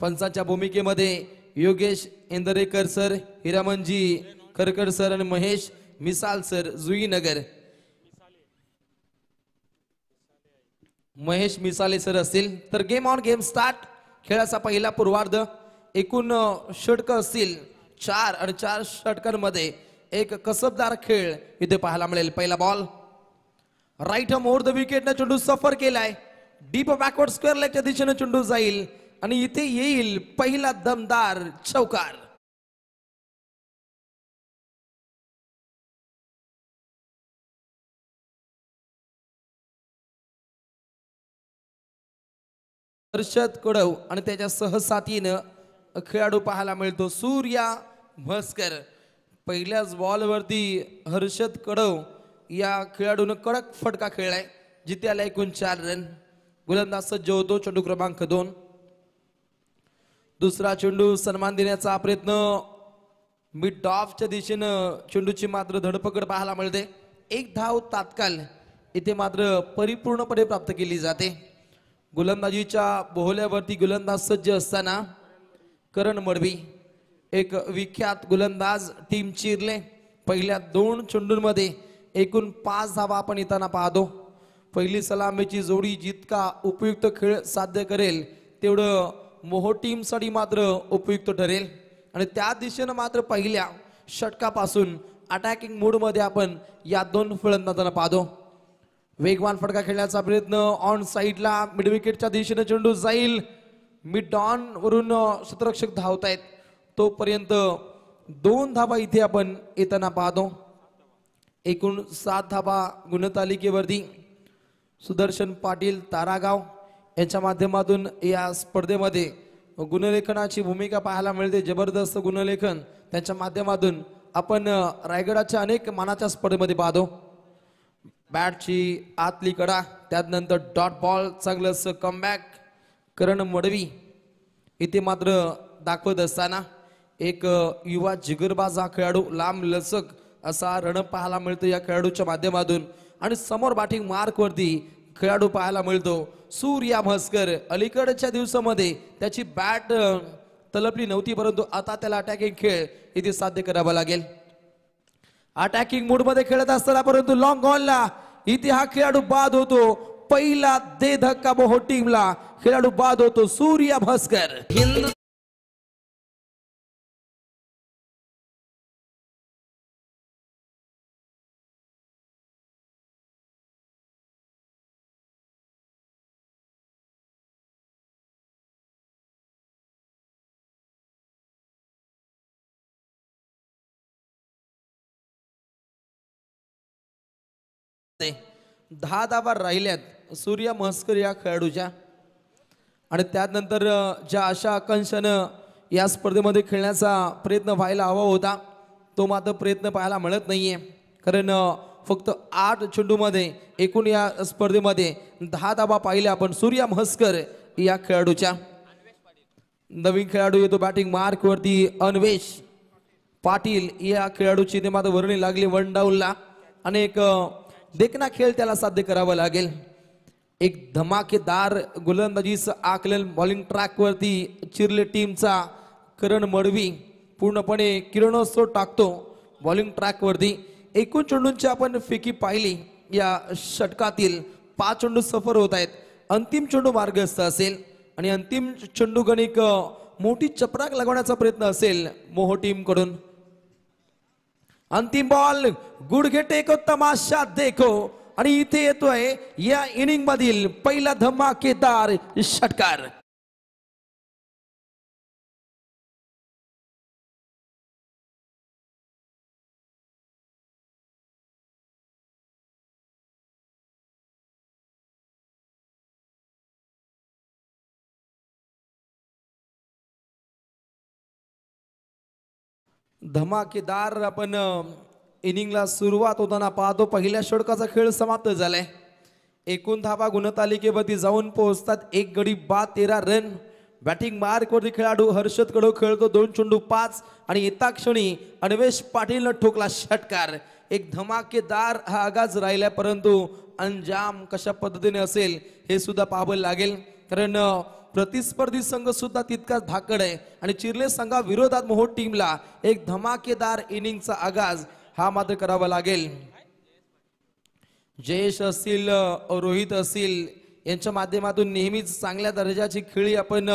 पंचांच्या भूमिकेमध्ये Yogesh Indrekar sir Hiramanji Karkad sir आणि Mahesh Misal sir Juinagar Mahesh Misale sir असतील तर गेम ऑन गेम स्टार्ट खेळाचा पहिला पूर्वार्ध एकूण षटक असतील चार आणि चार षटकांमध्ये एक कसबदार खेळ इथे पाहायला मिळेल पहिला ball right more the wicket विकेटनं चेंडू सफर केलाय डीप बॅकवर्ड स्क्वेअर लेगच्या दिशेने चेंडू जाईल आणि इथे येईल पहिला दमदार चौकार हर्षद कडव आणि त्याच्या सहसाथीनं खेळाडू पाहायला मिळतो सूर्या भस्कर पहिल्याच बॉलवरती हर्षद कडव या खेळाडून कडक फटका खेळलाय जिथे आला एकूण चार रन गोलंदाज सज्ज होतो चेंडू क्रमांक दोन दुसरा चेंडू सन्मान देण्याचा प्रयत्न मिड ऑफच्या दिशेनं चेंडूची मात्र धडपकड पाहायला मिळते एक धाव तात्काळ इथे मात्र परिपूर्णपणे प्राप्त केली जाते गोलंदाजीच्या बोहल्यावरती गोलंदाज सज्ज असताना करण मडवी एक विख्यात गोलंदाज टीम चिरले पहिल्या दोन चेंडूंमध्ये एकूण पाच धावा आपण येताना पाहतो पहिली सलामीची जोडी जितका उपयुक्त खेळ साध्य करेल तेवढं मोहो साठी मात्र उपयुक्त ठरेल आणि त्या दिशेनं मात्र पहिल्या षटकापासून अटॅकिंग मूडमध्ये आपण या दोन फलंदाजांना पाहतो वेगवान फटका खेळण्याचा प्रयत्न ऑन साईडला मिड विकेटच्या दिशेनं चेंडू जाईल मिड ऑन वरून शतरक्षक धावत आहेत तोपर्यंत दोन धाबा इथे आपण येताना पाहतो एकूण सात धाबा गुणतालिकेवरती सुदर्शन पाटील तारागाव यांच्या माध्यमातून या स्पर्धेमध्ये गुणलेखनाची भूमिका पाहायला मिळते जबरदस्त गुणलेखन त्यांच्या माध्यमातून आपण रायगडाच्या अनेक मानाच्या स्पर्धेमध्ये पाहतो बॅटची आतली कडा त्यानंतर डॉट बॉल चांगलंच कमबॅक करण मडवी इथे मात्र दाखवत असताना एक युवा जिगरबाज हा खेळाडू लांब लसक असा रण पाहायला मिळतो या खेळाडूच्या माध्यमातून आणि समोर बॅटिंग मार्कवरती खेळाडू पाहायला मिळतो सूर्या भास्कर अलीकडच्या दिवसामध्ये त्याची बॅट तलपली नव्हती परंतु आता त्याला अटॅकिंग खेळ इथे साध्य करावा लागेल अटॅकिंग मध्ये खेळत असताना परंतु लॉंग बॉलला इथे हा खेळाडू बाद होतो पहिला दे धक्का बहो टीमला खेळाडू बाद होतो सूर्या भास्कर दहा दाबा राहिल्यात सूर्य महस्कर या खेळाडूच्या आणि त्यानंतर ज्या अशा आकांक्षानं या स्पर्धेमध्ये खेळण्याचा प्रयत्न व्हायला हवा होता तो मात्र प्रयत्न पाहायला मिळत नाही आहे कारण फक्त आठ चेंडूमध्ये एकूण या स्पर्धेमध्ये दहा दाबा पाहिल्या आपण सूर्या म्हस्कर या खेळाडूच्या नवीन खेळाडू येतो बॅटिंग मार्कवरती अन्वेष पाटील या खेळाडूची ते मात्र वर्णी लागली वन डाऊनला अनेक देखना खेळ त्याला साध्य करावा लागेल एक धमाकेदार गोलंदाजीचं आकलेल बॉलिंग ट्रॅकवरती चिरले टीमचा करण मडवी पूर्णपणे किरणोत्सव टाकतो बॉलिंग ट्रॅकवरती एकूण चेंडूंची आपण फिकी पाहिली या षटकातील पाच चेंडू सफर होत आहेत अंतिम चेंडू मार्गस्थ असेल आणि अंतिम चेंडू गणिक मोठी चपराक लागवण्याचा प्रयत्न असेल मोहो टीमकडून अंतिम बॉल गुडघे टेको तमाशा देखो आणि इथे येतोय या इनिंग मधील पहिला धमाकेदार षटकार धमाकेदार आपण इनिंगला सुरुवात होताना पाहतो पहिल्या षटकाचा खेळ समाप्त झालाय एकूण धाबा गुणतालिकेवरती जाऊन पोहोचतात एक गडी बा तेरा रन बॅटिंग मार्कवरती खेळाडू हर्षद कडू खेळतो दोन चेंडू पाच आणि येता क्षणी अन्वेष पाटीलनं ठोकला षटकार एक धमाकेदार हा आगाज राहिला परंतु अंजाम कशा पद्धतीने असेल हे सुद्धा पाहावं लागेल कारण प्रतिस्पर्धी संघ सुद्धा तितकाच धाकड आहे आणि चिरले संघा विरोधात मोह टीमला एक धमाकेदार इनिंगचा आगाज हा मात्र करावा लागेल जयेश असतील रोहित असतील यांच्या माध्यमातून नेहमीच चांगल्या दर्जाची खेळी आपण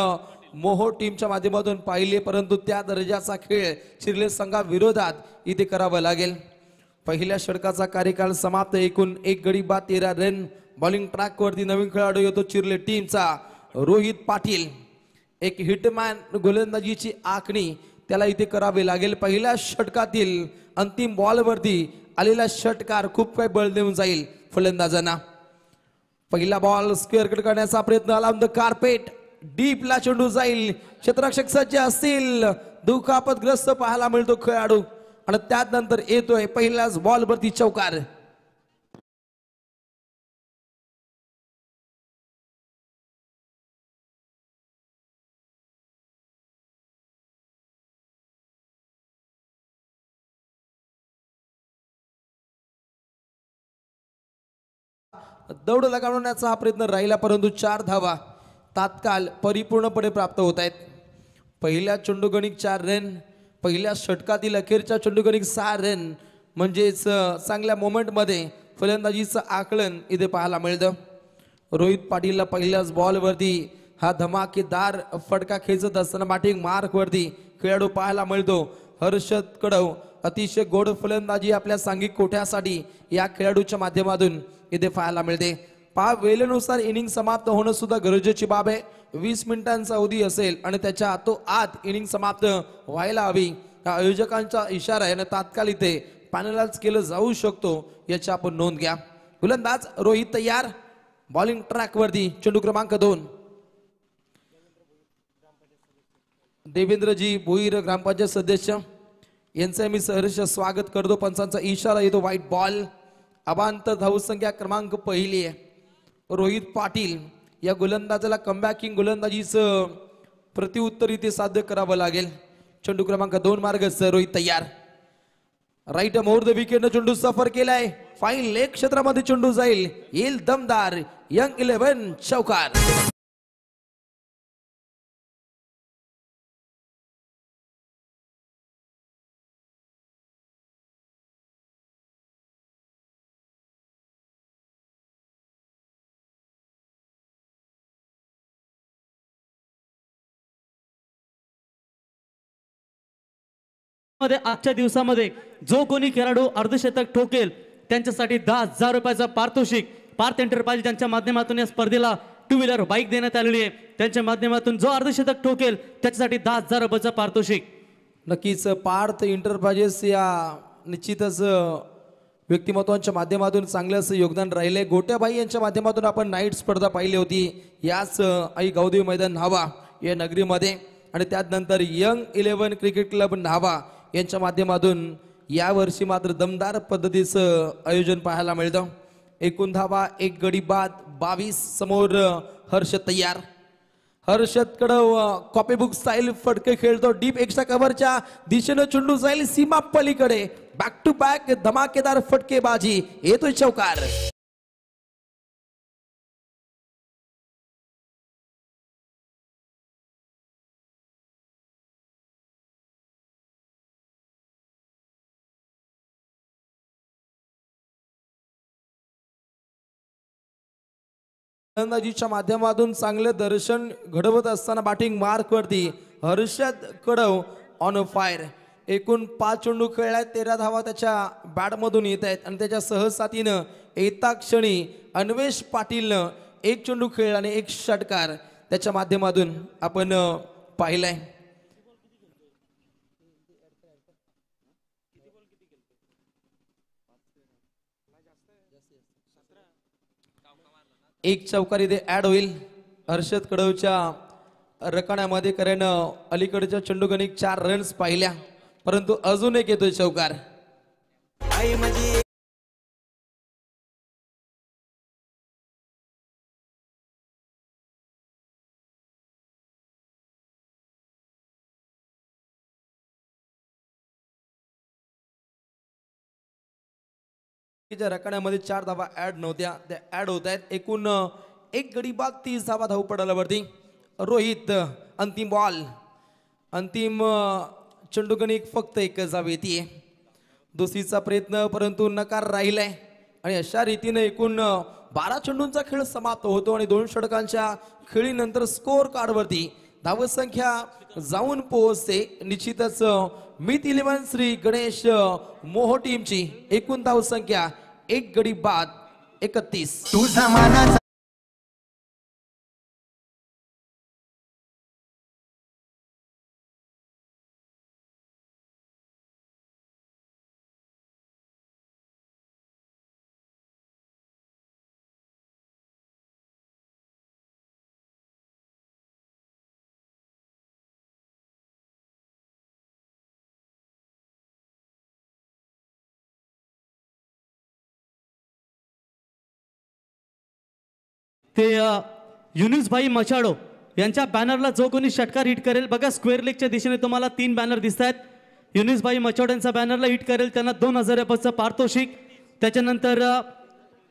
मोहो टीमच्या माध्यमातून पाहिले परंतु त्या दर्जाचा खेळ चिरले संघा विरोधात इथे करावा लागेल पहिल्या षटकाचा कार्यकाळ समाप्त एकूण एक गडी बा तेरा रन बॉलिंग ट्रॅकवरती नवीन खेळाडू येतो चिरले टीमचा रोहित पाटील एक हिटमॅन गोलंदाजीची आखणी त्याला इथे करावी लागेल पहिल्या षटकातील अंतिम बॉलवरती आलेला षटकार खूप काही बळ देऊन जाईल फलंदाजांना पहिला बॉल स्क्वेअर कट करण्याचा प्रयत्न आला द कार्पेट डीपला चेंडू जाईल क्षेत्रक्षक सज्ज असतील दुखापतग्रस्त पाहायला मिळतो खेळाडू आणि त्यानंतर येतोय पहिल्याच बॉलवरती चौकार दौड लगावण्याचा हा प्रयत्न राहिला परंतु चार धावा तात्काळ परिपूर्णपणे प्राप्त होत आहेत पहिल्या चेंडूगणिक चार रन पहिल्या षटकातील अखेरच्या चेंडूगणिक सहा रन म्हणजेच चांगल्या मोमेंटमध्ये फलंदाजीचं आकलन इथे पाहायला मिळतं रोहित पाटीलला पहिल्याच बॉलवरती हा धमाकेदार फटका खेचत असताना माटी मार्कवरती खेळाडू पाहायला मिळतो हर्षद कडव अतिशय गोड फलंदाजी आपल्या सांघिक कोठ्यासाठी या खेळाडूच्या माध्यमातून इथे पाहायला मिळते पा वेळेनुसार इनिंग समाप्त होणं सुद्धा गरजेची बाब आहे वीस मिनिटांचा अवधी असेल आणि त्याच्या तो आत इनिंग समाप्त व्हायला हवी या आयोजकांचा इशारा आणि तात्काळ इथे पॅनलाइज केलं जाऊ शकतो याची आपण नोंद घ्या गुलंदाज रोहित तयार बॉलिंग ट्रॅक वरती चेंडू क्रमांक दोन देवेंद्रजी भुईर ग्रामपंचायत सदस्य यांचं मी सहर्ष स्वागत करतो पंचांचा इशारा येतो व्हाईट बॉल अबांतर धावसंख्या क्रमांक पहिली रोहित पाटील या गोलंदाजाला कमबॅकिंग गोलंदाजीचं प्रतिउत्तर इथे साध्य करावं लागेल चेंडू क्रमांक दोन मार्ग सर रोहित तयार राईट मोर द न चेंडू सफर केलाय फाईन लेग क्षेत्रामध्ये चेंडू जाईल येईल दमदार यंग इलेव्हन चौकार मध्ये आजच्या दिवसामध्ये जो कोणी खेळाडू अर्धशतक ठोकेल त्यांच्यासाठी दहा हजार रुपयाचा पारितोषिक पार्थ एंटरप्राइज ज्यांच्या माध्यमातून या स्पर्धेला टू व्हीलर बाईक देण्यात आलेली आहे त्यांच्या माध्यमातून जो अर्धशतक ठोकेल त्याच्यासाठी दहा हजार रुपयाचा पारितोषिक नक्कीच पार्थ इंटरप्राइजेस या निश्चितच व्यक्तिमत्वांच्या माध्यमातून चांगलंच योगदान राहिले गोट्याबाई यांच्या माध्यमातून आपण नाईट स्पर्धा पाहिली होती याच आई गावदेवी मैदान न्हावा या नगरीमध्ये आणि त्यानंतर young eleven cricket club Nhava यांच्या माध्यमातून यावर्षी मात्र दमदार पद्धतीचं आयोजन पाहायला मिळतं एकूण धावा एक गडी बाद बावीस समोर हर्ष तयार हर्षदकडं कॉपीबुक साईल फटके खेळतो डीप एक्स्ट्रा कव्हरच्या दिशेनं चुंडू जाईल सीमा पलीकडे बॅक टू बॅक धमाकेदार फटकेबाजी येतोय चौकार फलंदाजीच्या माध्यमातून चांगले दर्शन घडवत असताना बॅटिंग मार्कवरती हर्षद कडव ऑन फायर एकूण पाच चेंडू खेळल्यात तेरा धावा त्याच्या बॅटमधून येत आहेत आणि त्याच्या सहसाथीनं एका क्षणी अन्वेष पाटीलनं एक चेंडू खेळला आणि एक षटकार त्याच्या माध्यमातून आपण पाहिलाय एक चौकार इथे ॲड होईल हर्षद कडवच्या रकाण्यामध्ये कारण अलीकडच्या चंडूगणिक चार रन्स पाहिल्या परंतु अजून एक येतोय चौकार म्हणजे की ज्या रकाड्यामध्ये चार धावा ॲड नव्हत्या त्या ॲड होत आहेत एकूण एक गडी बाग तीस धावा धावू पडाल्यावरती रोहित अंतिम बॉल अंतिम चेंडूगणिक फक्त एक जाव येते दुसरीचा प्रयत्न परंतु नकार राहिलाय आणि अशा रीतीने एकूण बारा चेंडूंचा खेळ समाप्त होतो आणि दोन षटकांच्या खेळीनंतर स्कोअर कार्डवरती संख्या जाऊन पोहोचते निश्चितच मिथ इलेव्हन श्री गणेश मोहो टीमची एकूण धावसंख्या एक गडी बाद एकतीस तुझा ते युनिसभाई मचाडो यांच्या बॅनरला जो कोणी षटकार हिट करेल बघा स्क्वेअर लेगच्या दिशेने तुम्हाला तीन बॅनर दिसत आहेत युनिसभाई मछाडो यांचा बॅनरला हिट करेल त्यांना दोन हजार रुपयाचं पारितोषिक त्याच्यानंतर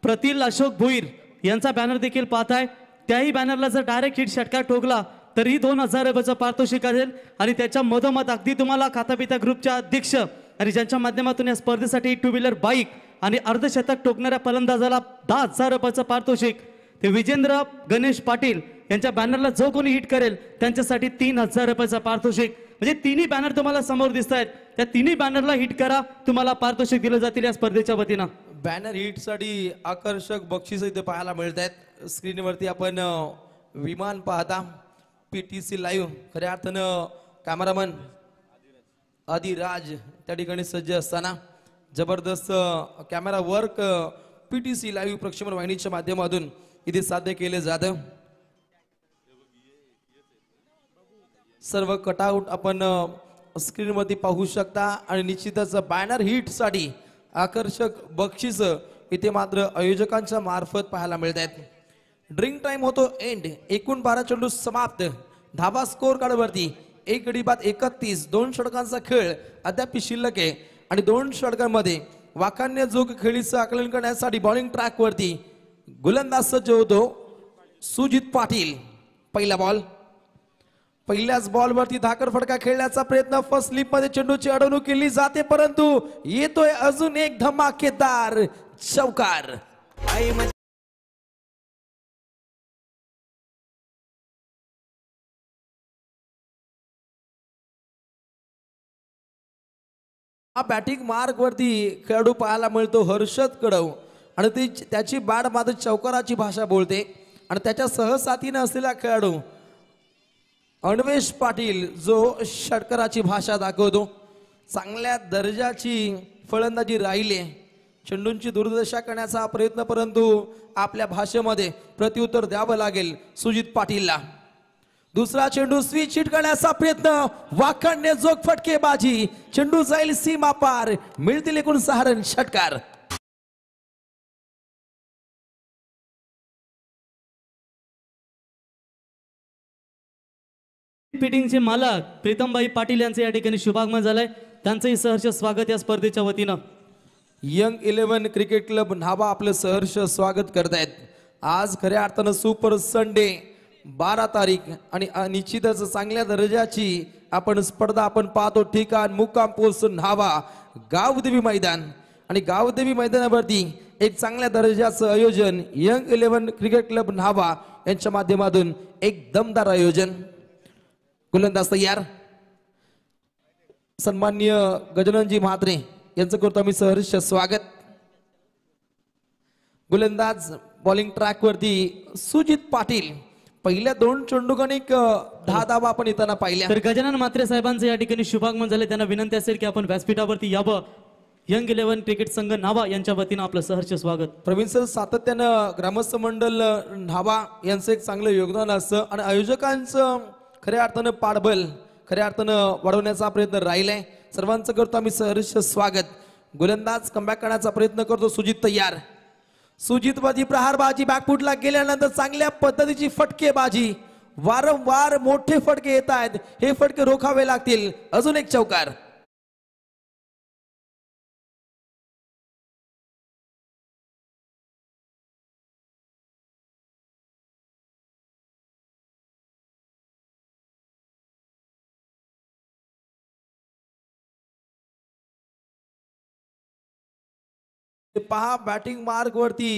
प्रतील अशोक भुईर यांचा बॅनर देखील पाहत आहे त्याही बॅनरला जर डायरेक्ट हिट षटकार ठोकला तरीही दोन हजार रुपयाचं पारितोषिक असेल आणि त्याच्या मधोमध अगदी तुम्हाला खातापिता ग्रुपच्या अध्यक्ष आणि ज्यांच्या माध्यमातून या स्पर्धेसाठी टू व्हीलर बाईक आणि अर्धशतक टोकणाऱ्या फलंदाजाला दहा हजार रुपयाचं पारितोषिक ते विजेंद्र गणेश पाटील यांच्या बॅनरला जो कोणी हिट करेल त्यांच्यासाठी तीन हजार रुपयाचा पारितोषिक म्हणजे तिन्ही बॅनर तुम्हाला समोर दिसत आहेत त्या तिन्ही बॅनरला हिट करा तुम्हाला पारितोषिक दिलं जातील या स्पर्धेच्या वतीनं बॅनर साठी आकर्षक बक्षीस इथे पाहायला मिळत आहेत स्क्रीनवरती आपण विमान पाहता पीटीसी लाईव्ह खऱ्या अर्थानं कॅमेरामन राज त्या ठिकाणी सज्ज असताना जबरदस्त camera work P T C live प्रक्षेपण वाहिनीच्या माध्यमातून इथे साध्य केले जात सर्व कटआउट आपण स्क्रीन स्क्रीनमध्ये पाहू शकता आणि निश्चितच बॅनर साठी आकर्षक बक्षीस इथे मात्र आयोजकांच्या मार्फत पाहायला मिळत आहेत ड्रिंक टाइम होतो एंड एकूण बारा चेंडू समाप्त धाबा स्कोर वरती एक गडी एकतीस दोन षटकांचा खेळ अद्याप शिल्लक आहे आणि दोन षटकांमध्ये वाकान्य जोग खेळीचं आकलन करण्यासाठी बॉलिंग वरती गोलंदाज सज्ज होतो सुजित पाटील पहिला बॉल पहिल्याच बॉलवरती धाकर फडका खेळण्याचा प्रयत्न फर्स्ट स्लिप मध्ये चेंडूची अडवणूक केली जाते परंतु येतोय अजून एक धमाकेदार चौकार हा बॅटिंग मार्क वरती खेळाडू पाहायला मिळतो हर्षद कडव आणि ती त्याची बाड मात्र चौकाराची भाषा बोलते आणि त्याच्या सहसाथीनं असलेला खेळाडू अण्वेश पाटील जो षटकराची भाषा दाखवतो चांगल्या दर्जाची फलंदाजी राहिले चेंडूंची दुर्दशा करण्याचा प्रयत्न परंतु आपल्या भाषेमध्ये प्रत्युत्तर द्यावं लागेल सुजित पाटीलला दुसरा चेंडू स्वी चिट करण्याचा प्रयत्न वाखंडने जोग बाजी चेंडू जाईल सीमा पार मिळतील एकूण सहारण षटकार फिटिंगचे मालक प्रीतमबाई पाटील यांचं या ठिकाणी शुभागमन झालंय त्यांचंही सहर्ष स्वागत या स्पर्धेच्या वतीनं यंग इलेव्हन क्रिकेट क्लब नावा आपलं सहर्ष स्वागत करत आहेत आज खऱ्या अर्थानं सुपर संडे बारा तारीख आणि निश्चितच चांगल्या दर्जाची आपण स्पर्धा आपण पाहतो ठिकाण मुक्काम पोस्ट न्हावा गावदेवी मैदान आणि गावदेवी मैदानावरती एक चांगल्या दर्जाचं आयोजन young eleven cricket club Nhava यांच्या माध्यमातून एक दमदार आयोजन गोलंदाज तयार सन्मान्य गजाननजी म्हात्रे यांचं करतो आम्ही सहर्ष स्वागत गोलंदाज बॉलिंग ट्रॅक वरती सुजित पाटील पहिल्या दोन चेंडूकाने दहा दाबा आपण येताना पाहिल्या तर गजानन म्हात्रे साहेबांचं या ठिकाणी शुभागमन झाले त्यांना विनंती असेल की आपण व्यासपीठावरती यावं यंग इलेव्हन क्रिकेट संघ नावा यांच्या वतीनं आपलं सहर्ष स्वागत प्रवीण सर सातत्यानं ग्रामस्थ मंडल नावा यांचं एक चांगलं योगदान असतं आणि आयोजकांचं खऱ्या अर्थानं पाठबल खऱ्या अर्थानं वाढवण्याचा प्रयत्न राहिलाय सर्वांचं करतो आम्ही सहर्ष स्वागत गोलंदाज कमबॅक करण्याचा प्रयत्न करतो सुजित तयार सुजित बाजी प्रहारबाजी बॅकफुटला गेल्यानंतर चांगल्या पद्धतीची फटके बाजी वारंवार मोठे फटके येत आहेत हे फटके रोखावे लागतील अजून एक चौकार पहा बॅटिंग मार्कवरती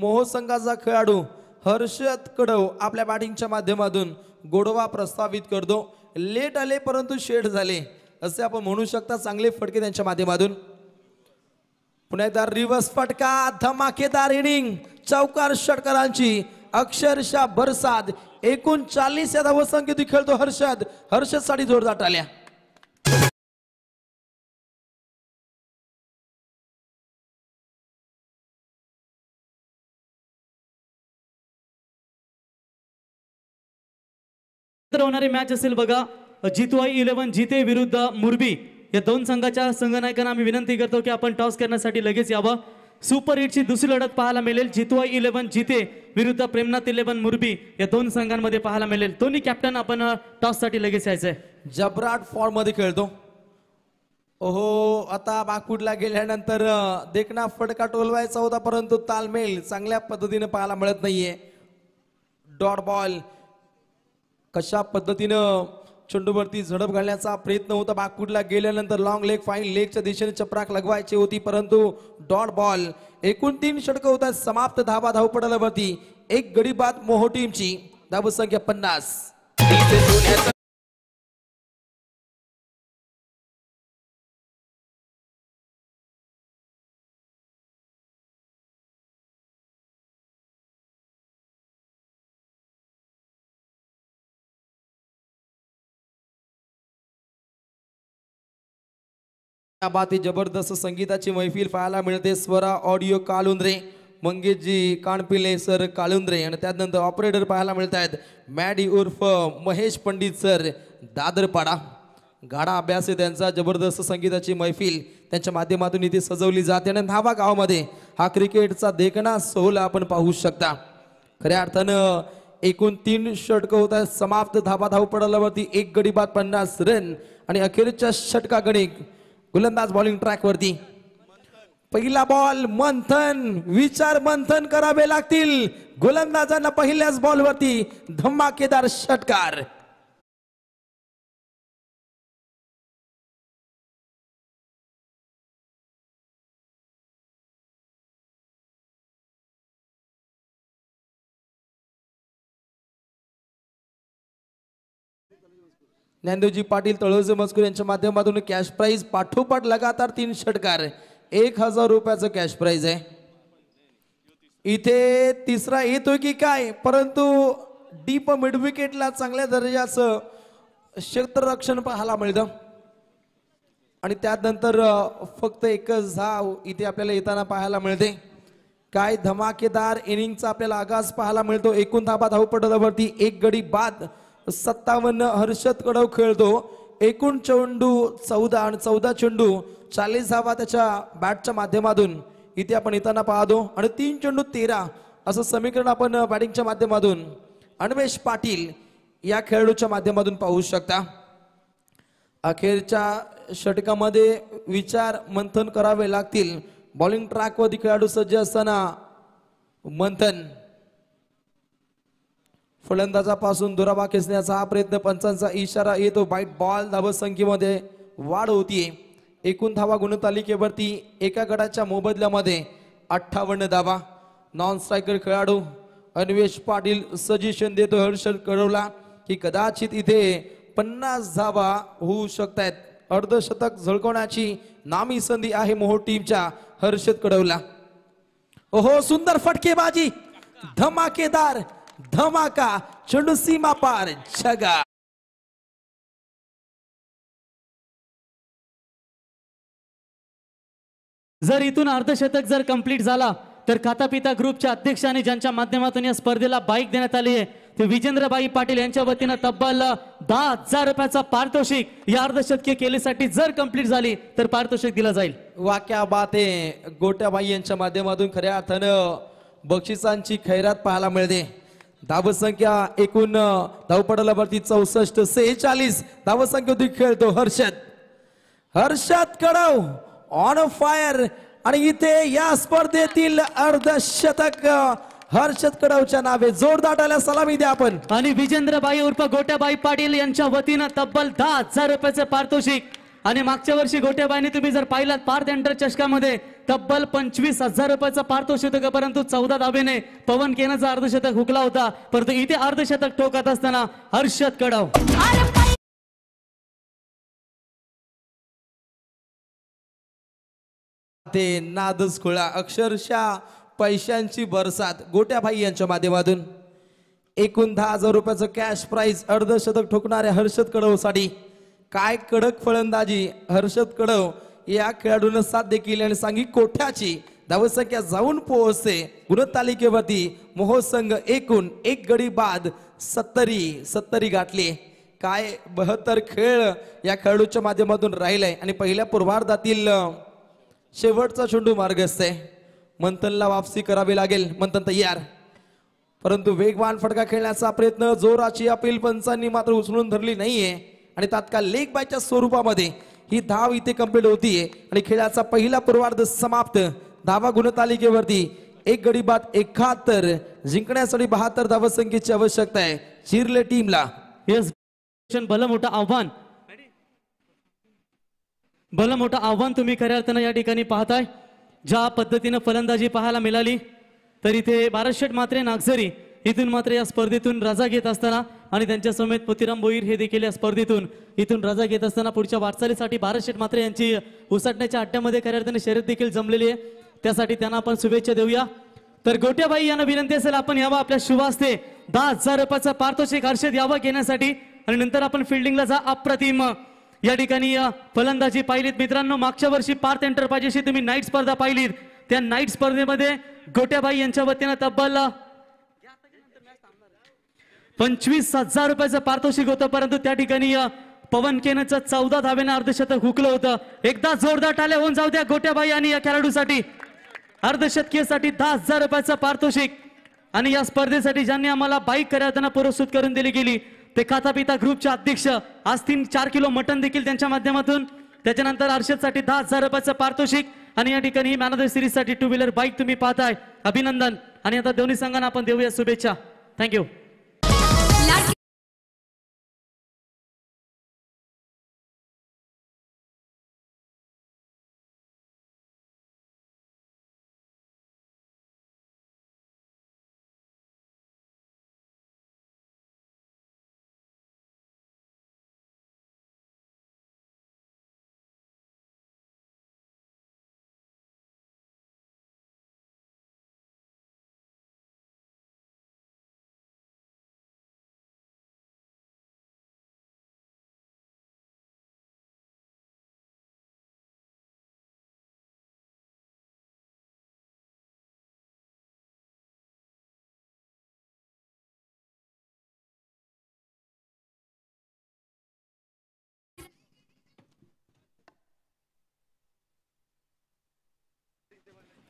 मोह संघाचा खेळाडू हर्षद कडव आपल्या बॅटिंगच्या माध्यमातून गोडवा प्रस्तावित करतो लेट आले परंतु शेड झाले असे आपण म्हणू शकता चांगले फटके त्यांच्या माध्यमातून पुन्हा एकदा रिव्हर्स फटका धमाकेदार इनिंग चौकार षटकारांची अक्षरशः भरसाद एकूण चाळीस या धावसंख्येत खेळतो हर्षद हर्षद हर्षदसाठी जोरदार आल्या होणारी मॅच असेल बघा जितवाई इलेव्हन जिते विरुद्ध मुरबी या दोन संघाच्या संघनायकांना आम्ही विनंती करतो की आपण टॉस करण्यासाठी लगेच यावं सुपर हिटची दुसरी लढत पाहायला मिळेल जितवाई इलेव्हन जिते विरुद्ध प्रेमनाथ इलेव्हन मुरबी या दोन संघांमध्ये पाहायला मिळेल दोन्ही कॅप्टन आपण टॉससाठी लगेच यायचंय जबराट फॉर्म मध्ये खेळतो ओहो आता बाकुडला गेल्यानंतर देखना फटका टोलवायचा होता परंतु तालमेल चांगल्या पद्धतीने पाहायला मिळत नाहीये डॉट बॉल कशा पद्धतीनं चंडूवरती झडप घालण्याचा प्रयत्न होता बाकुडला गेल्यानंतर लॉंग लेग फाईन लेगच्या दिशेने चपराक लगवायची होती परंतु डॉट बॉल एकूण तीन षटक होता समाप्त धावा धावपडाला वरती एक गडी बाद मोहो टीमची संख्या पन्नास बाती जबरदस्त संगीताची मैफिल पाहायला मिळते स्वरा ऑडिओ कालुंद्रे मंगेशजी कानपिले सर कालुंद्रे आणि त्यानंतर ऑपरेटर पाहायला मिळत आहेत मॅडी उर्फ महेश पंडित सर दादरपाडा गाडा अभ्यास आहे त्यांचा जबरदस्त संगीताची मैफिल त्यांच्या माध्यमातून इथे सजवली जाते आणि धाबा गावामध्ये हा क्रिकेटचा देखना सोहला आपण पाहू शकता खऱ्या अर्थानं एकूण तीन षटकं होत आहेत समाप्त धाबा धाव पडल्यावरती एक गडीबाद पन्नास रन आणि अखेरच्या षटका गणिक गोलंदाज बॉलिंग ट्रॅकवरती पहिला बॉल मंथन विचार मंथन करावे लागतील गोलंदाजांना पहिल्याच बॉलवरती धमाकेदार षटकार ज्ञानदेवजी पाटील तळोजे मजकूर यांच्या माध्यमातून कॅश प्राईज पाठोपाठ लगातार तीन षटकार एक हजार रुपयाचं कॅश प्राईज आहे इथे तिसरा येतोय की काय परंतु डीप मिडविकेटला चांगल्या दर्जाचं क्षेत्ररक्षण पाहायला मिळतं आणि त्यानंतर फक्त एकच धाव इथे आपल्याला येताना पाहायला मिळते काय धमाकेदार इनिंगचा आपल्याला आगास पाहायला मिळतो एकूण धाबा धावपटावरती एक गडी बाद सत्तावन्न हर्षद कडव खेळतो एकूण चेंडू चौदा आणि चौदा चेंडू चाळीस धावा त्याच्या बॅटच्या माध्यमातून इथे आपण येताना पाहतो आणि तीन चेंडू तेरा असं समीकरण आपण बॅटिंगच्या माध्यमातून अन्वेष पाटील या खेळाडूच्या माध्यमातून पाहू शकता अखेरच्या षटकामध्ये विचार मंथन करावे लागतील बॉलिंग ट्रॅकवरती खेळाडू सज्ज असताना मंथन फलंदाजापासून दुराबा खेचण्याचा हा प्रयत्न पंचांचा इशारा येतो बाईट बॉल धावसंख्येमध्ये वाढ होतीये एकूण धावा गुणतालिकेवरती एका गडाच्या मोबदल्यामध्ये अठ्ठावन्न धावा नॉन स्ट्रायकर खेळाडू अन्वेष पाटील सजेशन देतो हर्षल कळवला की कदाचित इथे पन्नास धावा होऊ शकत आहेत अर्धशतक झळकवण्याची नामी संधी आहे मोहो टीमच्या हर्षद कडवला ओहो सुंदर फटकेबाजी धमाकेदार धमाका चंडू सीमा पार जगा जर इथून अर्धशतक जर कंप्लीट झाला तर पिता ग्रुपच्या अध्यक्षाने ज्यांच्या माध्यमातून या स्पर्धेला बाईक देण्यात आली आहे ते विजेंद्रबाई पाटील यांच्या वतीनं तब्बल दहा हजार रुपयाचा पारितोषिक या अर्धशतकीय केलेसाठी जर कंप्लीट झाली तर पारितोषिक दिला जाईल वाक्या बात गोट्याबाई यांच्या माध्यमातून खऱ्या अर्थानं बक्षिसांची खैरात पाहायला मिळते धावसंख्या एकूण धावपटाला भरती चौसष्ट सेहेचाळीस धावसंख्या होती खेळतो हर्षद हर्षद कडव ऑन फायर आणि इथे या स्पर्धेतील अर्धशतक हर्षद कडवच्या नावे जोरदाटाला सलामी द्या आपण आणि विजेंद्रबाई उर्फ गोट्याबाई पाटील यांच्या वतीनं तब्बल दहा हजार रुपयाचे पारितोषिक आणि मागच्या वर्षी गोट्याबाईने तुम्ही जर पाहिलात पार्थ एंटर चषकामध्ये तब्बल पंचवीस हजार रुपयाचा पारितोषिक परंतु चौदा दाबेने पवन केनाचा अर्धशतक हुकला होता परंतु इथे अर्धशतक ठोकत असताना हर्षद कडाव ते नादच खुळा अक्षरशः पैशांची बरसात गोट्याबाई यांच्या माध्यमातून एकूण दहा हजार रुपयाचं कॅश प्राईज अर्धशतक ठोकणाऱ्या हर्षद कडवसाठी काय कडक फलंदाजी हर्षद कडव या खेळाडूनं साथ देखील आणि सांगी कोठ्याची धावसंख्या जाऊन पोहोचते गुणतालिकेवरती तालिकेवरती संघ एकूण एक गडी बाद सत्तरी सत्तरी गाठली काय बहतर खेळ या खेळाडूच्या माध्यमातून राहिले आणि पहिल्या पूर्वार्धातील शेवटचा चेंडू मार्ग असते मंथनला वापसी करावी लागेल मंथन तयार परंतु वेगवान फटका खेळण्याचा प्रयत्न जोराची अपील पंचांनी मात्र उचलून धरली नाहीये आणि तात्काळ लेग बायच्या स्वरूपामध्ये ही धाव इथे कम्प्लीट होतीये आणि खेळाचा पहिला पूर्वार्ध समाप्त धावा गुणतालिकेवरती एक गडी बाद एकाहत्तर जिंकण्यासाठी बहात्तर धावसंख्येची आवश्यकता आहे शिरले टीमला भलं मोठं आव्हान भलं मोठं आव्हान तुम्ही खऱ्या अर्थानं या ठिकाणी पाहताय ज्या पद्धतीनं फलंदाजी पाहायला मिळाली तर इथे बाराशेठ मात्रे नागझरी इथून मात्र या स्पर्धेतून रजा घेत असताना आणि त्यांच्या समेत पुतीराम बोईर हे देखील या स्पर्धेतून इथून रजा घेत असताना पुढच्या वाटचालीसाठी भारत शेठ मात्र यांची उसटण्याच्या अड्ड्यामध्ये खऱ्या शर्यत देखील जमलेली आहे त्यासाठी त्यांना आपण शुभेच्छा देऊया तर गोट्याबाई यांना विनंती असेल आपण यावा आपल्या शुभास्ते दहा हजार रुपयाचा पार्थोषिक हर्षद यावा घेण्यासाठी आणि नंतर आपण फिल्डिंगला जा अप्रतिम या ठिकाणी फलंदाजी पाहिलीत मित्रांनो मागच्या वर्षी पार्थ एंटरप्राइजेसची तुम्ही नाईट स्पर्धा पाहिलीत त्या नाईट स्पर्धेमध्ये गोट्याबाई यांच्या वतीनं तब्बल पंचवीस हजार रुपयाचं पारितोषिक होतं परंतु त्या ठिकाणी पवन केनचं चौदा धावेनं अर्धशतक हुकलं होतं एकदा जोरदार टाले होऊन जाऊ द्या गोट्याबाई आणि या खेळाडूसाठी अर्धशतकीयसाठी दहा हजार रुपयाचं पारितोषिक आणि या स्पर्धेसाठी ज्यांनी आम्हाला बाईक त्यांना पुरस्कृत करून दिली गेली ते खाता पिता ग्रुपचे अध्यक्ष आज तीन चार किलो मटन देखील त्यांच्या माध्यमातून त्याच्यानंतर अर्षदसाठी दहा हजार रुपयाचं पारितोषिक आणि या ठिकाणी मॅन ऑफ द सिरीज साठी टू व्हीलर बाईक तुम्ही पाहताय अभिनंदन आणि आता दोन्ही संघांना आपण देऊया शुभेच्छा थँक्यू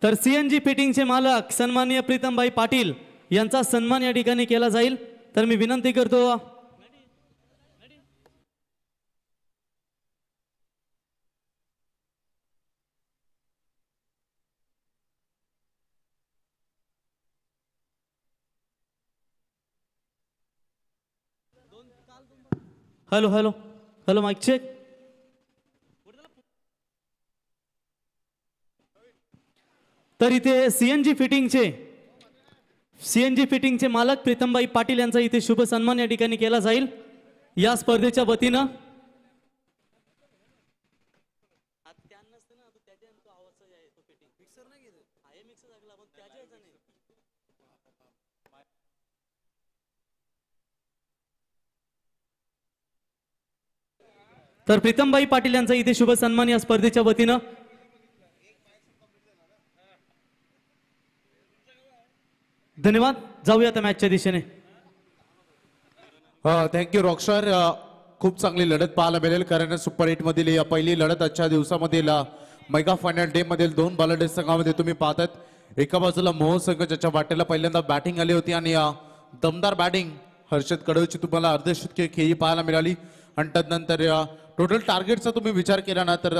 तर सी सीएनजी फिटिंगचे मालक सन्माननीय प्रीतमभाई पाटील यांचा सन्मान या ठिकाणी केला जाईल तर मी विनंती करतो hello hello hello mike check तर इथे सी एन जी फिटिंगचे सी एन जी फिटिंगचे मालक प्रीतमबाई पाटील यांचा इथे शुभ सन्मान या ठिकाणी केला जाईल या स्पर्धेच्या वतीनं तर प्रीतमबाई पाटील यांचा इथे शुभ सन्मान या स्पर्धेच्या वतीनं धन्यवाद जाऊया आता मॅचच्या दिशेने थँक्यू रॉक्सर खूप चांगली लढत पाहायला मिळेल कारण सुपर एट मधील पहिली लढत आजच्या दिवसामध्ये मेगा फायनल डे मधील दोन बालडे संघामध्ये तुम्ही पाहतात एका बाजूला मोहन संघ ज्याच्या वाटेला पहिल्यांदा बॅटिंग आली होती आणि दमदार बॅटिंग हर्षद कडवची तुम्हाला अर्धशतकीय खेळी पाहायला मिळाली आणि त्यानंतर टोटल टार्गेटचा तुम्ही विचार केला ना तर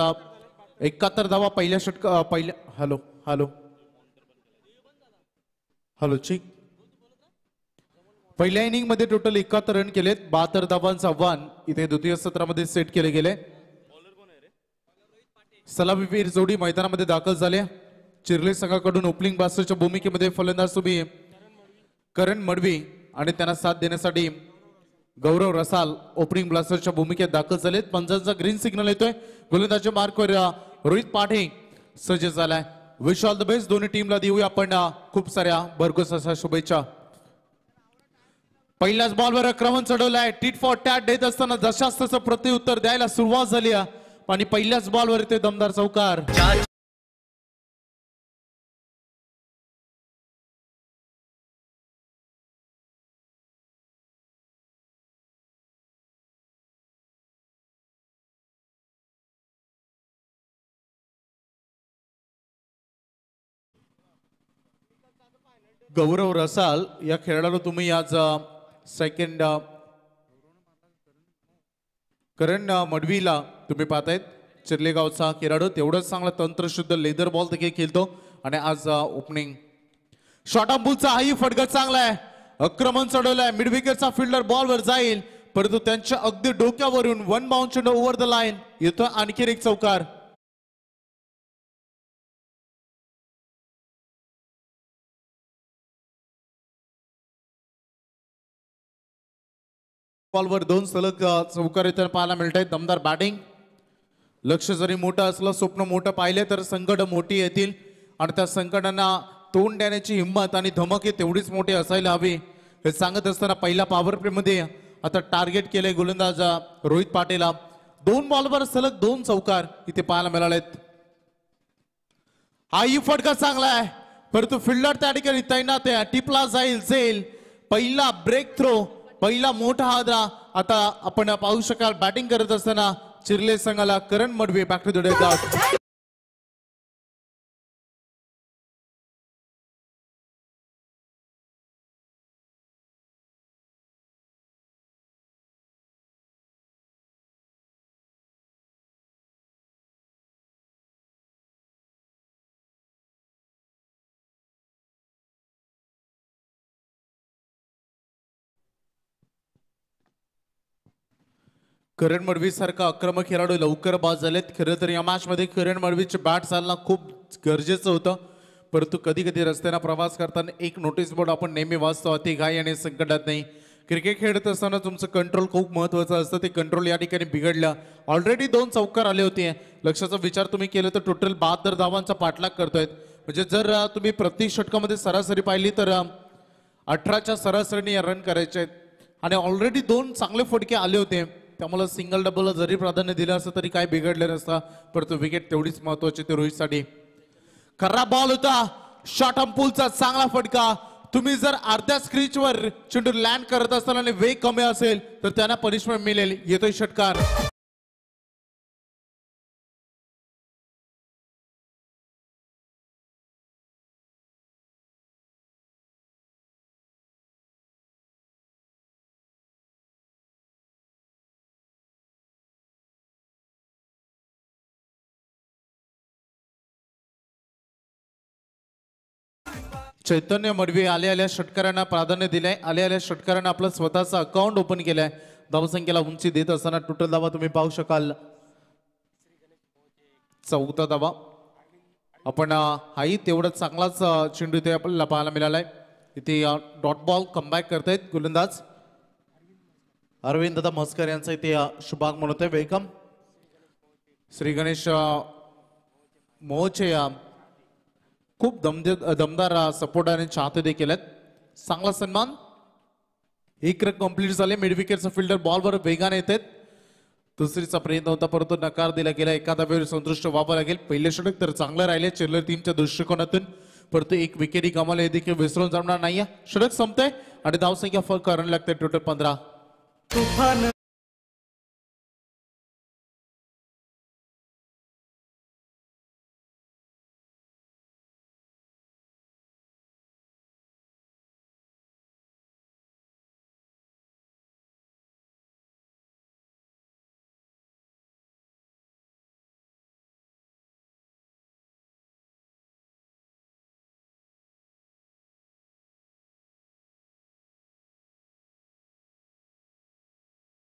एकाहत्तर धावा पहिल्या षटक पहिल्या हॅलो हॅलो हॅलो चिक पहिल्या इनिंग मध्ये टोटल एकाहत्तर रन केलेत बहात्तर धावांचं आव्हान इथे द्वितीय सत्रामध्ये सेट केले गेले सलामीवीर जोडी मैदानामध्ये दाखल झाले चिरले संघाकडून ओपनिंग बास्टरच्या भूमिकेमध्ये फलंदाज सुबी करण मडवी आणि त्यांना साथ देण्यासाठी गौरव रसाल ओपनिंग ब्लास्टरच्या भूमिकेत दाखल झालेत पंजाबचा ग्रीन सिग्नल येतोय गोलंदाजच्या मार्कवर रोहित पाठे सज्ज झालाय विश ऑल द बेस्ट दोन्ही टीमला देऊया आपण खूप साऱ्या भरघोस अशा शुभेच्छा पहिल्याच बॉलवर आक्रमण चढवलाय टीट फॉर टॅट देत असताना जशास तसं प्रत्युत्तर द्यायला सुरुवात झाली आणि पहिल्याच बॉलवर ते दमदार चौकार गौरव रसाल या खेळाडू तुम्ही आज सेकंड करण मडवीला तुम्ही पाहतायत चिरलेगावचा खेळाडू तेवढंच चांगला तंत्रशुद्ध लेदर बॉल देखील खेळतो आणि आज ओपनिंग शॉर्ट ऑफ बुलचा हाही फटका चांगला आहे आक्रमण चढवलाय मिडविकेटचा फिल्डर बॉलवर जाईल परंतु त्यांच्या अगदी डोक्यावरून one bound over the line येतो आणखी एक चौकार बॉलवर दोन सलग चौकार येताना पाहायला मिळत आहेत दमदार बॅटिंग लक्ष जरी मोठं असलं स्वप्न मोठं पाहिलं तर संकट मोठी येतील आणि त्या संकटांना तोंड देण्याची हिंमत आणि धमक ही तेवढीच मोठी असायला हवी हे सांगत असताना पहिल्या पॉवर प्लेमध्ये आता टार्गेट केले गोलंदाज रोहित पाटीलला दोन बॉलवर सलग दोन चौकार इथे पाहायला मिळालेत हा फटका चांगला आहे परंतु फिल्डर त्या ठिकाणी तैनात टिपला जाईल जाईल पहिला ब्रेक थ्रो पहिला मोठा हादरा आता आपण पाहू शकाल बॅटिंग करत असताना चिरले संघाला Karan Madve back to the Karan सारखा अक्रम खेळाडू लवकर बाद झालेत खरं तर या मॅचमध्ये करण मडवीचे बॅट चालणं खूप गरजेचं होतं परंतु कधी कधी रस्त्यानं प्रवास करताना एक नोटीस बोर्ड आपण नेहमी वाचतो अति घाई आणि संकटात नाही क्रिकेट खेळत असताना तुमचं कंट्रोल खूप महत्त्वाचं असतं ते कंट्रोल या ठिकाणी बिघडलं ऑलरेडी दोन चौकार आले होते लक्षाचा विचार तुम्ही केलं तर टोटल बहात्तर धावांचा पाठलाग करतोय म्हणजे जर तुम्ही प्रत्येक षटकामध्ये सरासरी पाहिली तर अठराच्या सरासरीने रन करायचे आहेत आणि ऑलरेडी दोन चांगले फटके आले होते त्यामुळे सिंगल डबलला जरी प्राधान्य दिलं असतं तरी काय बिघडलं नसता परंतु विकेट तेवढीच महत्वाची ते रोहित साठी खरा बॉल होता अम पुलचा चांगला फटका तुम्ही जर अर्ध्या स्क्रीचवर चेंडू लँड करत असताना आणि वेग कमी असेल तर त्यांना पनिशमेंट मिळेल येतोय षटकार चैतन्य मडवी आले आल्या षटकऱ्यांना प्राधान्य आहे आले आल्या षटकऱ्यांना आपलं स्वतःचं अकाउंट ओपन केलंय धावसंख्येला उंची देत असताना टोटल धावा तुम्ही पाहू शकाल चौथा धावा आपण हाही तेवढा चांगलाच चेंडू इथे आपल्याला पाहायला मिळालाय इथे डॉट बॉल कमबॅक करतायत गोलंदाज अरविंद दादा म्हस्कर यांचा इथे शुभाग आहे वेलकम श्री गणेश मोहचे खूप दमदे दमदार सपोर्ट आणि चाहते देखील आहेत चांगला सन्मान एक रन कम्प्लीट झाले मिडविकेटचा फिल्डर बॉलवर वेगाने येत आहेत दुसरीचा प्रयत्न होता परंतु नकार दिला गेला एखादा वेळ संतुष्ट व्हावं लागेल पहिले षटक तर चांगलं राहिले चेल्लर टीमच्या दृष्टिकोनातून परंतु एक विकेट ही गमावला हे देखील विसरून जमणार नाही षटक संपतंय आणि धावसंख्या फरक करायला लागते टोटल पंधरा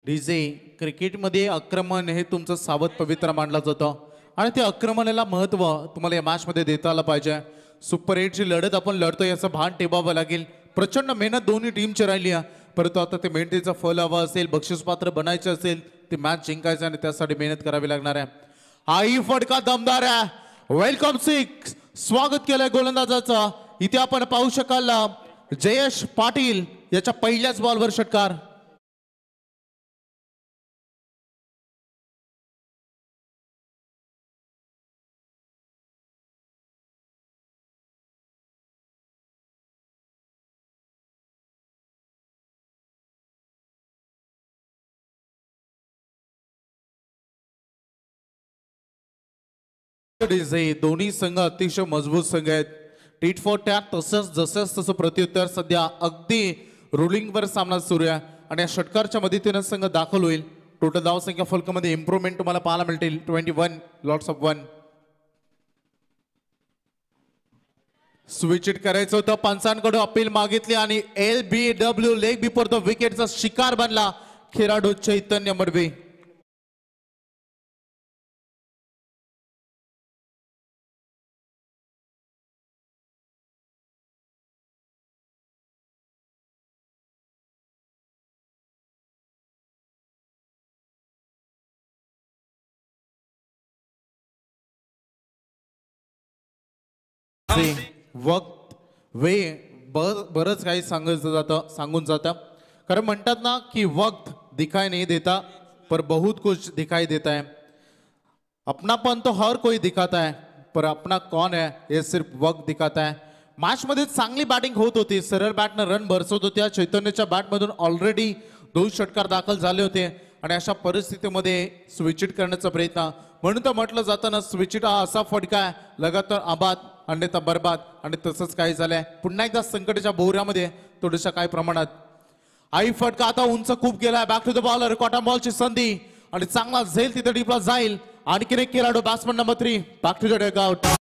डीजे क्रिकेटमध्ये आक्रमण हे तुमचं सावध पवित्र मानलं जातं आणि ते आक्रमणाला महत्त्व तुम्हाला या मॅचमध्ये देता आलं पाहिजे सुपर एटची लढत आपण लढतो याचं भान ठेवावं लागेल प्रचंड मेहनत दोन्ही टीमची राहिली आहे परंतु आता ते मेहनतीचं फल हवं असेल बक्षीस पात्र बनायचं असेल ते मॅच जिंकायचं आणि त्यासाठी मेहनत करावी लागणार आहे आई फडका दमदार आहे वेलकम सिक्स स्वागत केलंय गोलंदाजाचं इथे आपण पाहू शकाल जयेश पाटील याच्या पहिल्याच बॉलवर षटकार हे दोन्ही संघ अतिशय मजबूत संघ आहेत टीट फॉर टॅक तसंच जसंच तसं प्रत्युत्तर सध्या अगदी रुलिंगवर सामना सुरू आहे आणि या षटकारच्या मदतीनं संघ दाखल होईल टोटल धावसंख्या फलकामध्ये इम्प्रूव्हमेंट तुम्हाला पाहायला मिळतील twenty one lots of one switch it करायचं होतं पंचांकडून अपील मागितली आणि L B W leg before the विकेटचा शिकार बनला खेळाडू चैतन्य मडवी से वक्त वे बर बरंच काही सांगायचं जातं सांगून जातं कारण म्हणतात ना की वक्त दिखाई नाही देता पर बहुत कुछ दिखाई देता है अपनापन तो हर कोई दिखात आहे पर अपना कौन आहे हे सिर्फ वक्त दिखाता है मॅचमध्ये चांगली बॅटिंग होत होती सरळ बॅटनं रन भरसत होत्या चैतन्यच्या बॅटमधून ऑलरेडी दोन षटकार दाखल झाले होते आणि अशा परिस्थितीमध्ये स्विचिट करण्याचा प्रयत्न म्हणून तर म्हटलं जाताना स्विचिट हा असा फटका आहे लगातार आबाद अन्यथा बर्बाद आणि तसंच काय झालंय पुन्हा एकदा संकटाच्या भोवऱ्यामध्ये थोड्याशा काय प्रमाणात आई फटका आता उंच खूप गेलाय back to the bowler ball ची संधी आणि चांगला झेल तिथे डिपला जाईल आणखीन एक खेळाडू batsman number three back to the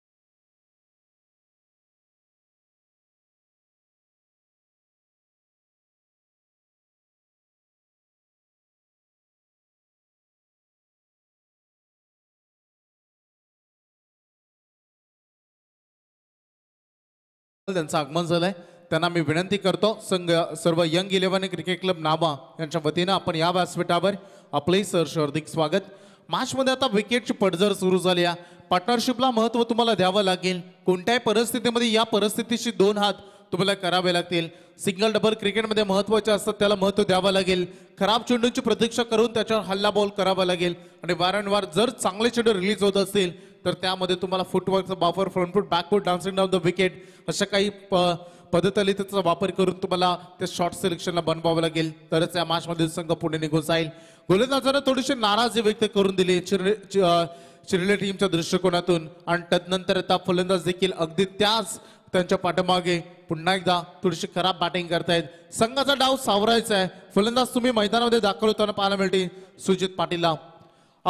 त्यांचं आगमन झालंय त्यांना मी विनंती करतो संघ सर्व यंग इलेव्हन क्रिकेट क्लब नाबा यांच्या वतीनं आपण या व्यासपीठावर आपलंही सहर्ष हार्दिक स्वागत मार्चमध्ये आता विकेटची पडझड सुरू झाली आहे पार्टनरशिपला महत्त्व तुम्हाला द्यावं लागेल कोणत्याही परिस्थितीमध्ये या परिस्थितीशी दोन हात तुम्हाला करावे लागतील सिंगल डबल क्रिकेटमध्ये महत्त्वाचे असतात त्याला महत्त्व द्यावं लागेल खराब चेंडूची प्रतीक्षा करून त्याच्यावर हल्ला बॉल करावा लागेल आणि वारंवार जर चांगले चेंडू रिलीज होत असतील तर त्यामध्ये तुम्हाला फुटवर्कचा वापर front foot back foot dancing down the wicket अशा काही पद्धतलितेचा वापर करून तुम्हाला त्या शॉर्ट सिलेक्शनला बनवावं लागेल तरच या मॅचमध्ये संघ पुढे निघून जाईल गोलंदाजानं थोडीशी नाराजी व्यक्त करून दिली चिरले टीमच्या दृष्टिकोनातून आणि त्यानंतर आता फलंदाज देखील अगदी त्याच त्यांच्या पाठीमागे पुन्हा एकदा थोडीशी खराब बॅटिंग करतायत संघाचा डाव सावरायचा आहे फलंदाज तुम्ही मैदानामध्ये दाखल होताना पाहायला मिळते सुजित पाटीलला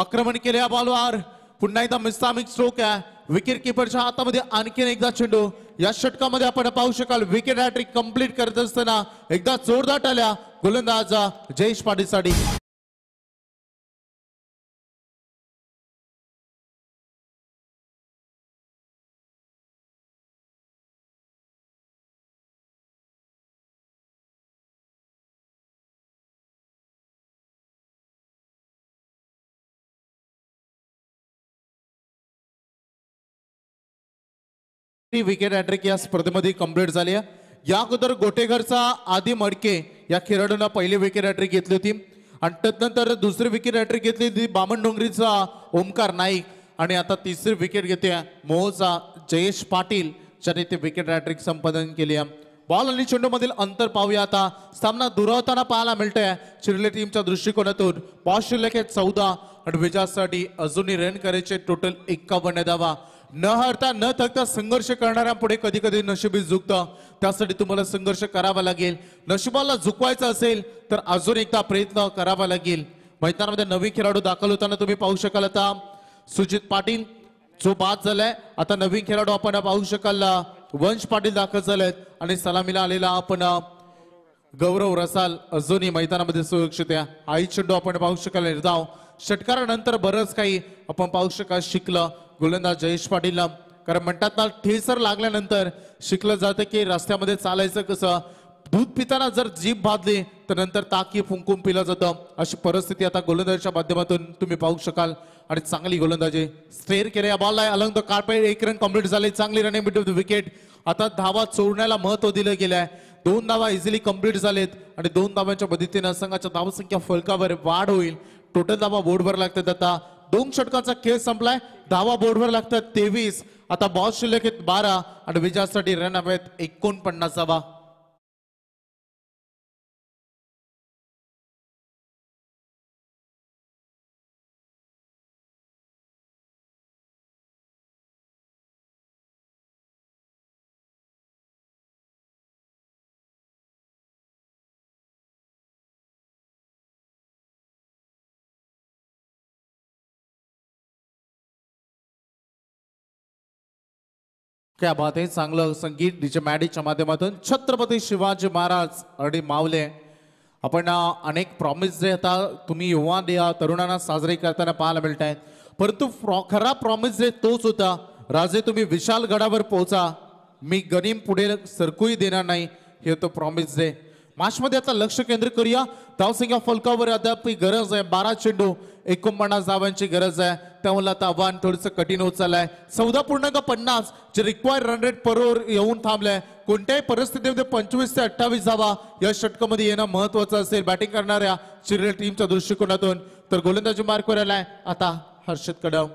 आक्रमण केले या बॉलवर पुन्हा एकदा मिस्तामिक स्ट्रोक आहे विकेट किपरच्या हातामध्ये आणखीन एकदा चेंडू या षटकामध्ये आपण पाहू शकाल विकेट हॅट्रिक कंप्लीट करत असताना एकदा जोरदार टाल्या गोलंदाजा जयेश पाटीलसाठी फिफ्टी विकेट हॅट्रिक या स्पर्धेमध्ये कम्प्लीट झाली आहे या अगोदर गोटेघरचा आदी मडके या खेळाडूंना पहिली विकेट हॅट्रिक घेतली होती आणि त्यानंतर दुसरी विकेट हॅट्रिक घेतली होती बामण डोंगरीचा ओमकार नाईक आणि आता तिसरी विकेट घेते मोहचा जयेश पाटील ज्याने ते विकेट हॅट्रिक संपादन केली आहे बॉल आणि चेंडूमधील अंतर पाहूया आता सामना दुरावताना पाहायला मिळतोय चिरले टीमच्या दृष्टिकोनातून पॉश शिल्लक आहे चौदा आणि विजयासाठी अजूनही रन करायचे टोटल एक्कावन्न धावा न हरता न थकता संघर्ष करणाऱ्यांपुढे कधी कधी नशिबी झुकतं त्यासाठी तुम्हाला संघर्ष करावा लागेल नशिबाला झुकवायचं असेल तर अजून एकदा प्रयत्न करावा लागेल मैदानामध्ये नवी खेळाडू दाखल होताना तुम्ही पाहू शकाल आता सुजित पाटील जो बाद झालाय आता नवीन खेळाडू आपण पाहू शकाल वंश पाटील दाखल झालेत आणि सलामीला आलेला आपण गौरव रसाल अजूनही मैदानामध्ये सुरक्षित आहे आई चेंडू आपण पाहू शकाल निर्धाव षटकारानंतर बरंच काही आपण पाहू शकाल शिकलं गोलंदाज जयेश पाटीलला कारण म्हणतात ना ठेसर लागल्यानंतर शिकलं जातं की रस्त्यामध्ये चालायचं कसं दूध पिताना जर जीभ बाधली तर नंतर ताकी फुंकून पिलं जातं अशी परिस्थिती आता गोलंदाजीच्या माध्यमातून तुम्ही पाहू शकाल आणि चांगली गोलंदाजी स्टेर केले या बॉलला अलंग कार्पेट एक रन कम्प्लीट झाले चांगली रनिंग बिट द विकेट आता धावा चोरण्याला महत्व दिलं गेलं आहे दोन धावा इझिली कम्प्लीट झालेत आणि दोन धावांच्या मदतीनं संघाच्या धावसंख्या फलकावर वाढ होईल टोटल धावा बोर्डवर लागतात आता दोन षटकांचा खेळ संपलाय धावा बोर्डवर लागतात तेवीस आता बॉल शिल्लक आहेत बारा आणि विजयासाठी रन हवेत एकोणपन्नास धावा क्या बात आहे चांगलं संगीत डीजे मॅडीच्या माध्यमातून छत्रपती शिवाजी महाराज आणि मावले आपण अनेक प्रॉमिस जे आता तुम्ही युवा तरुणांना साजरे करताना पाहायला मिळत आहेत परंतु खरा प्रॉमिस जे तोच होता राजे तुम्ही विशाल गडावर पोहोचा मी गरीम पुढे सरकूही देणार नाही हे तो प्रॉमिस जे माशमध्ये आता लक्ष केंद्रित करूया धावसंख्या फलकावर अद्याप गरज आहे बारा चेंडू एकोणपन्नास धावांची गरज आहे त्यामुळे आता आव्हान थोडंसं कठीण होत चाललंय चौदा पूर्णांक पन्नास जे रिक्वायर्ड रन रेट पर येऊन थांबलंय कोणत्याही परिस्थितीमध्ये पंचवीस ते अठ्ठावीस धावा या षटकामध्ये येणं महत्वाचं असेल बॅटिंग करणाऱ्या चिरल टीमच्या दृष्टिकोनातून तर गोलंदाजी मार्कवर आलाय आता हर्षद कडव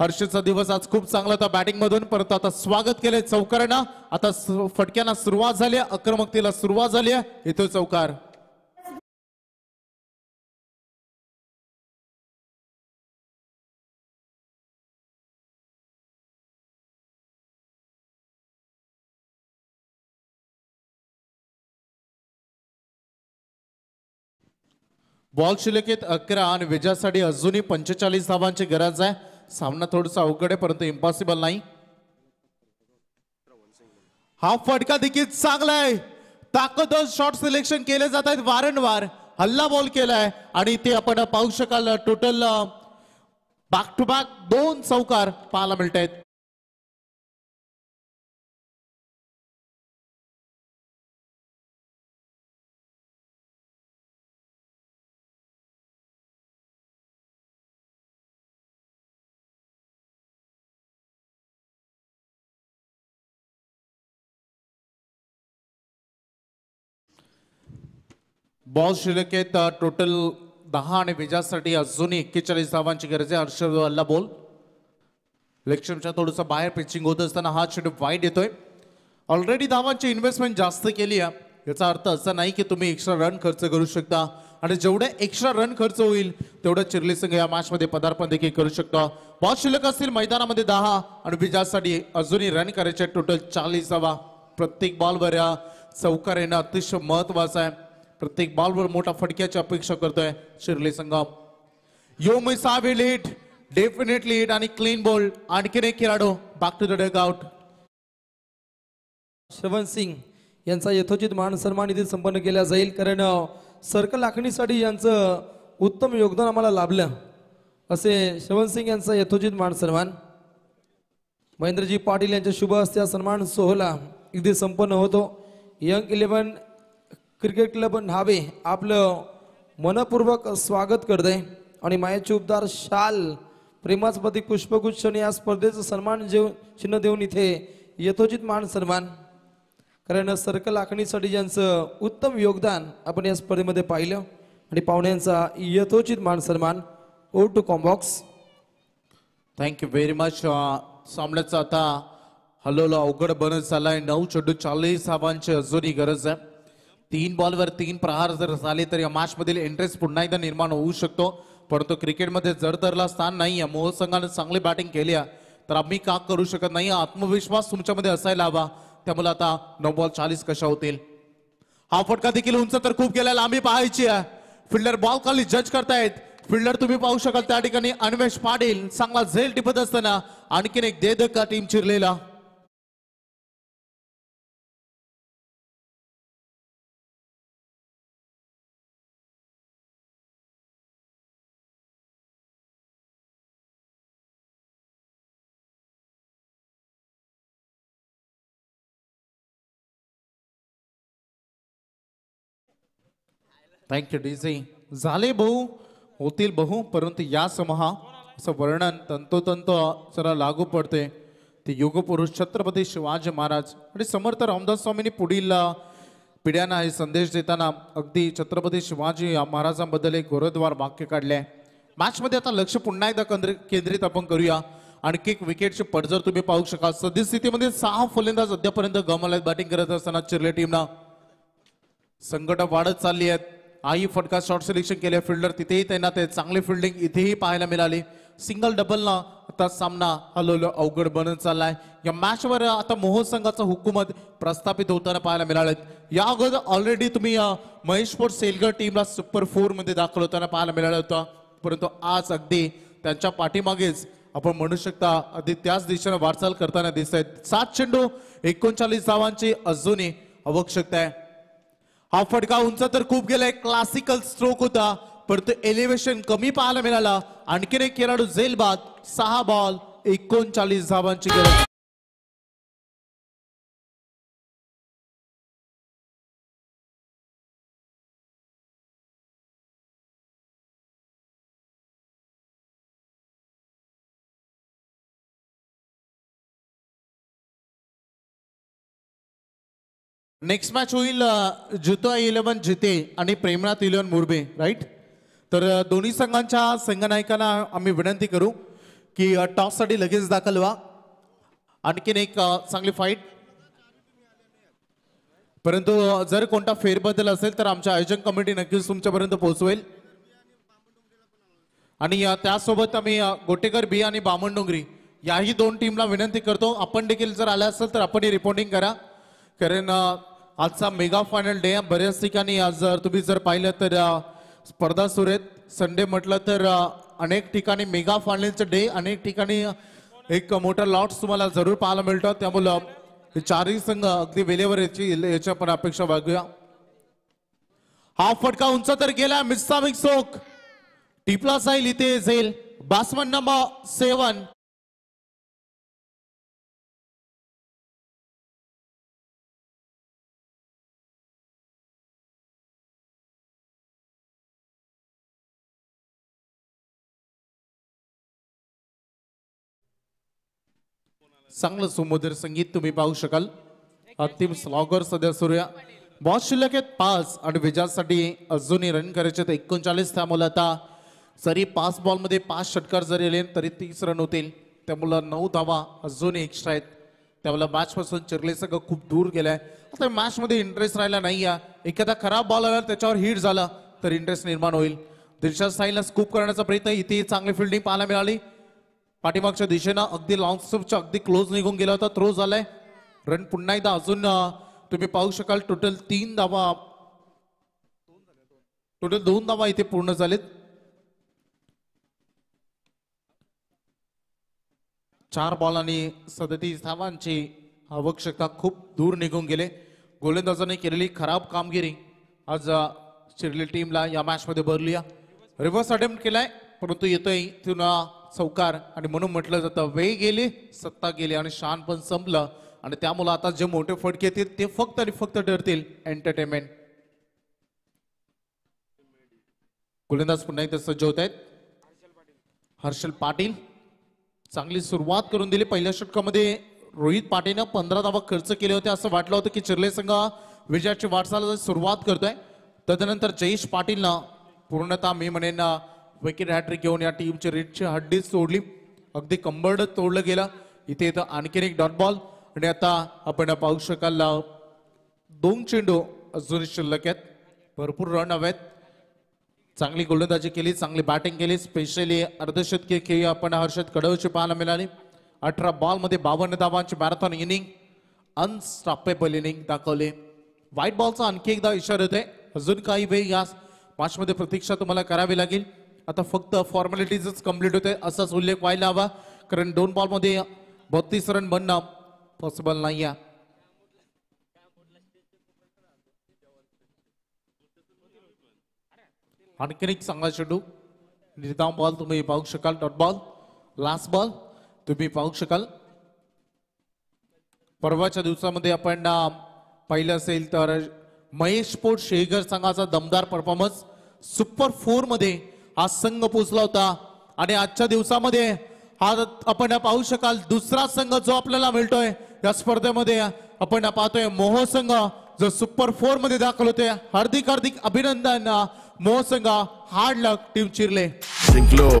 हर्षदचा दिवस आज खूप चांगला होता बॅटिंग मधून परंतु आता स्वागत केलंय चौकारांना आता फटक्यांना सुरुवात झाली आक्रमकतेला सुरुवात झाली आहे येतोय चौकार बॉल शिलकेत अकरा आणि विजयासाठी अजूनही पंचेचाळीस धावांची गरज आहे सामना थोडासा अवघड आहे परंतु इम्पॉसिबल नाही हा फटका देखील चांगला आहे ताकद शॉर्ट सिलेक्शन केले जात आहेत वारंवार हल्ला बॉल केलाय आणि ते आपण पाहू शकाल टोटल बॅक टू बॅक दोन चौकार पाहायला मिळत आहेत बॉल शिल्लक टोटल दहा आणि विजयासाठी अजूनही एक्केचाळीस धावांची गरज आहे हर्षद अल्ला बोल लक्ष्यमच्या थोडंसं बाहेर पिचिंग होत असताना हा शेड वाईट येतोय ऑलरेडी धावांची इन्व्हेस्टमेंट जास्त केली आहे याचा अर्थ असा नाही की तुम्ही एक्स्ट्रा रन खर्च करू शकता आणि जेवढे एक्स्ट्रा रन खर्च होईल तेवढं चिरली संघ या मध्ये पदार्पण देखील करू शकतो बॉल शिल्लक असतील मैदानामध्ये दहा आणि विजयासाठी अजूनही रन करायचे टोटल चाळीस धावा प्रत्येक बॉलवर या चौकार येणं अतिशय महत्वाचं आहे प्रत्येक बॉलवर मोठा फटक्याची अपेक्षा करतोय शिर्ली संगम योमय मी साबी डेफिनेटली इट आणि क्लीन बॉल आणखीन एक खेळाडू back to the dugout Shravan Singh यांचा यथोचित मान सन्मान इथे संपन्न केला जाईल कारण सर्कल आखणीसाठी यांचं उत्तम योगदान आम्हाला लाभलं असे श्रवण सिंग यांचा यथोचित मान सन्मान महेंद्रजी पाटील यांच्या शुभ हस्ते सन्मान सोहळा इथे संपन्न होतो young eleven cricket club Nhave आपलं मनपूर्वक स्वागत आहे आणि मायाचे उपदार शाल प्रेमासपती पुष्पगुच्छ आणि या स्पर्धेचं सन्मान जेव चिन्ह देऊन इथे यथोचित मान सन्मान कारण सर्कल आखणीसाठी ज्यांचं उत्तम योगदान आपण या स्पर्धेमध्ये पाहिलं आणि पाहुण्यांचा यथोचित मान सन्मान O two combox thank you very much सामन्याचं आता हलोला अवघड बनत चाललाय नऊ चेडू चाळीस साबांची अजूनही गरज आहे तीन बॉलवर तीन प्रहार जर झाले तर या मधील इंटरेस्ट पुन्हा एकदा निर्माण होऊ शकतो परंतु क्रिकेटमध्ये जर तरला स्थान नाही आहे मोहन संघाने चांगली बॅटिंग केली आहे तर आम्ही का करू शकत नाही आत्मविश्वास तुमच्यामध्ये असायला हवा त्यामुळे आता नऊ बॉल चाळीस कशा होतील हा फटका देखील उंच तर खूप गेला लांबी पाहायची आहे फिल्डर बॉल खाली जज करतायत फिल्डर तुम्ही पाहू शकाल त्या ठिकाणी अन्वेष पाटील चांगला झेल टिपत असताना आणखीन एक देदका टीम चिरलेला थँक्यू डीसी झाले बहु होतील बहु परंतु या समहा असं वर्णन तंतोतंत जरा लागू पडते ते युगपुरुष छत्रपती शिवाजी महाराज आणि समर्थ रामदास स्वामींनी पुढील पिढ्यांना हे संदेश देताना अगदी छत्रपती शिवाजी महाराजांबद्दल एक गोरद्वार वाक्य काढले आहे मध्ये आता लक्ष पुन्हा एकदा केंद्रित आपण करूया आणखी एक विकेटची पडझड तुम्ही पाहू शकाल सद्यस्थितीमध्ये सहा फलंदाज अद्यापर्यंत गमावले बॅटिंग करत असताना चिरले टीमना संकट वाढत चालली आहेत आई फटका शॉर्ट सिलेक्शन केले फिल्डर तिथेही त्यांना ते चांगली फिल्डिंग इथेही पाहायला मिळाली सिंगल डबलला आता सामना हळूहळू अवघड बनत चाललाय या मॅचवर आता मोहन संघाचा हुकूमत प्रस्थापित होताना पाहायला मिळाले या अगोदर ऑलरेडी तुम्ही महेशपूर सेलगर टीमला सुपर फोर मध्ये दाखल होताना पाहायला मिळाला होता परंतु आज अगदी त्यांच्या पाठीमागेच आपण म्हणू शकता अगदी त्याच दिशेनं वाटचाल करताना दिसत आहेत सात चेंडू एकोणचाळीस धावांची अजूनही आवश्यकता आहे हा फटका उंच तर खूप गेलाय क्लासिकल स्ट्रोक होता परंतु एलिव्हेशन कमी पाहायला मिळाला आणखीन एक खेळाडू जेलबाद सहा बॉल एकोणचाळीस धावांची गेला. नेक्स्ट मॅच होईल जुतो इलेव्हन जिते आणि प्रेमनाथ इलेव्हन मुर्बे राईट तर दोन्ही संघांच्या संघनायकांना आम्ही विनंती करू की टॉससाठी लगेच दाखल व्हा आणखीन एक चांगली फाईट परंतु जर कोणता फेरबदल असेल तर आमच्या आयोजन कमिटी नक्कीच तुमच्यापर्यंत पोहोचवेल आणि त्यासोबत आम्ही गोटेकर बी आणि बामणडोंगरी याही दोन टीमला विनंती करतो आपण देखील जर आला असेल तर आपण ही रिपोर्टिंग करा कारण आजचा मेगा फायनल डे बऱ्याच ठिकाणी आज जर तुम्ही जर पाहिलं तर स्पर्धा सुरू आहेत संडे म्हटलं तर अनेक ठिकाणी मेगा फायनलचा डे अनेक ठिकाणी एक मोठा लॉट्स तुम्हाला जरूर पाहायला मिळतो त्यामुळं हे चारही संघ अगदी वेळेवर याची याच्या पण अपेक्षा बघूया हा फटका उंच तर गेला मिक्सा मिक्सोक टिपला साईल इथे जाईल बासमन नंबर सेवन चांगलं सुमोदर संगीत तुम्ही पाहू शकाल अंतिम स्लॉगर सध्या सुरू बॉस शिल्लक आहेत पाच आणि विजयासाठी अजूनही रन करायचे तर एकोणचाळीस त्यामुळे आता जरी पाच बॉलमध्ये पाच षटकार जरी आले तरी तीस रन होतील त्यामुळे नऊ धावा अजूनही एक्स्ट्रा आहेत त्यामुळे मॅचपासून चिरले सगळं खूप दूर गेलाय आता मॅचमध्ये इंटरेस्ट राहिला नाही आहे एखादा खराब बॉल आला त्याच्यावर हिट झाला तर इंटरेस्ट निर्माण होईल दिलशाद साईला स्कूप करण्याचा प्रयत्न इथे चांगली फिल्डिंग पाहायला मिळाली पाठीमागच्या दिशेनं अगदी लॉंग स्टॉपच्या अगदी क्लोज निघून गेला होता थ्रो झालाय रन पुन्हा एकदा अजून तुम्ही पाहू शकाल टोटल तीन धावा टोटल दोन धावा इथे पूर्ण झालेत चार बॉल आणि सदतीस धावांची आवश्यकता खूप दूर निघून गेले गोलंदाजाने केलेली खराब कामगिरी आज शिरली टीमला या मॅचमध्ये भरली रिव्हर्स अटेम्प्ट केलाय परंतु येतोय तुला चौकार आणि म्हणून म्हटलं जातं वेळ गेली सत्ता गेली आणि शान पण संपलं आणि त्यामुळं आता जे मोठे फटके येतील ते फक्त आणि फक्त ठरतील एंटरटेनमेंट गोलंदाज पुन्हा एकदा सज्ज होत आहेत हर्षल पाटील चांगली सुरुवात करून दिली पहिल्या षटकामध्ये रोहित पाटीलनं पंधरा धावा खर्च केले होते असं वाटलं होतं की चिरले संघ विजयाची वाटचाल सुरुवात करतोय तदनंतर जयेश पाटीलनं पूर्णतः मी म्हणेन विकेट हॅट्रिक घेऊन या टीमची रेटची हड्डीच तोडली अगदी कंबर्ड तोडलं गेलं इथे इथं आणखीन एक डॉट बॉल आणि आता आपण पाहू शकाल दोन चेंडू अजून शिल्लक आहेत भरपूर रन आहेत चांगली गोलंदाजी केली चांगली बॅटिंग केली स्पेशली अर्धशतकी खेळी आपण हर्षद कडवची पाहायला मिळाली अठरा बॉलमध्ये बावन्न धावांची मॅरेथॉन इनिंग अनस्टॉपेबल इनिंग दाखवले व्हाईट बॉलचा आणखी एकदा इशारा होते अजून काही वेळ या मध्ये प्रतीक्षा तुम्हाला करावी लागेल आता फक्त फॉर्मॅलिटीजच कम्प्लीट होते असाच उल्लेख व्हायला हवा कारण दोन बॉलमध्ये बत्तीस रन बनणं पॉसिबल नाही आणखीन एक सांगा शेडू बॉल तुम्ही पाहू शकाल डॉट बॉल लास्ट बॉल तुम्ही पाहू शकाल परवाच्या दिवसामध्ये आपण पाहिलं असेल तर महेश पोट शेगर संघाचा दमदार परफॉर्मन्स सुपर फोर मध्ये हा संघ पोचला होता आणि आजच्या दिवसामध्ये हा आपण पाहू शकाल दुसरा संघ जो आपल्याला मिळतोय या स्पर्धेमध्ये आपण पाहतोय मोह संघ जो सुपर फोर मध्ये दाखल होते हार्दिक हार्दिक अभिनंदन मोह संघ हार्ड लक टीम चिरले